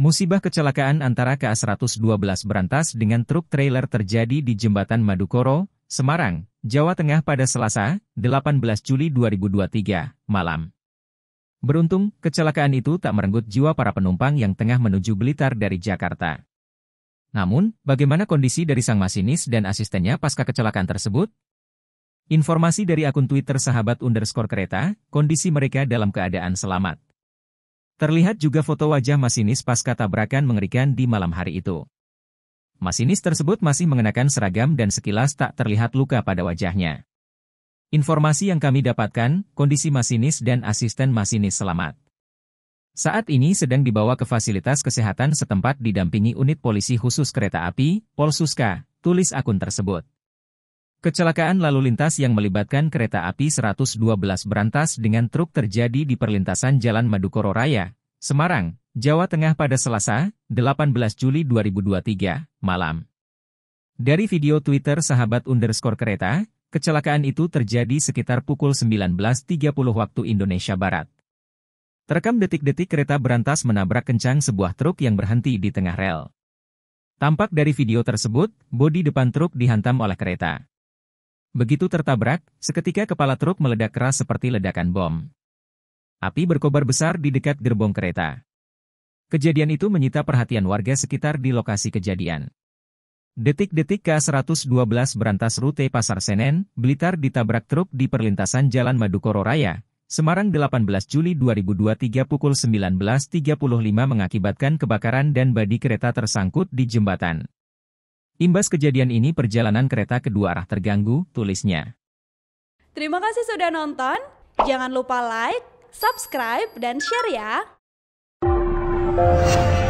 Musibah kecelakaan antara KA-112 berantas dengan truk trailer terjadi di Jembatan Madukoro, Semarang, Jawa Tengah pada Selasa, 18 Juli 2023, malam. Beruntung, kecelakaan itu tak merenggut jiwa para penumpang yang tengah menuju Blitar dari Jakarta. Namun, bagaimana kondisi dari sang masinis dan asistennya pasca kecelakaan tersebut? Informasi dari akun Twitter sahabat underscore kereta, kondisi mereka dalam keadaan selamat. Terlihat juga foto wajah masinis pasca tabrakan mengerikan di malam hari itu. Masinis tersebut masih mengenakan seragam dan sekilas tak terlihat luka pada wajahnya. Informasi yang kami dapatkan, kondisi masinis dan asisten masinis selamat. Saat ini sedang dibawa ke fasilitas kesehatan setempat didampingi unit polisi khusus kereta api, Polsuska, tulis akun tersebut. Kecelakaan lalu lintas yang melibatkan kereta api 112 berantas dengan truk terjadi di perlintasan Jalan Madukoro Raya, Semarang, Jawa Tengah pada Selasa, 18 Juli 2023, malam. Dari video Twitter sahabat underscore kereta, kecelakaan itu terjadi sekitar pukul 19.30 waktu Indonesia Barat. Terekam detik-detik kereta berantas menabrak kencang sebuah truk yang berhenti di tengah rel. Tampak dari video tersebut, bodi depan truk dihantam oleh kereta. Begitu tertabrak, seketika kepala truk meledak keras seperti ledakan bom. Api berkobar besar di dekat gerbong kereta. Kejadian itu menyita perhatian warga sekitar di lokasi kejadian. Detik-detik K112 berantas rute Pasar Senen, Blitar ditabrak truk di perlintasan Jalan Madukoro Raya, Semarang 18 Juli 2023 pukul 19.35 mengakibatkan kebakaran dan badi kereta tersangkut di jembatan. Imbas kejadian ini perjalanan kereta kedua arah terganggu, tulisnya. Terima kasih sudah nonton. Jangan lupa like, subscribe, dan share ya.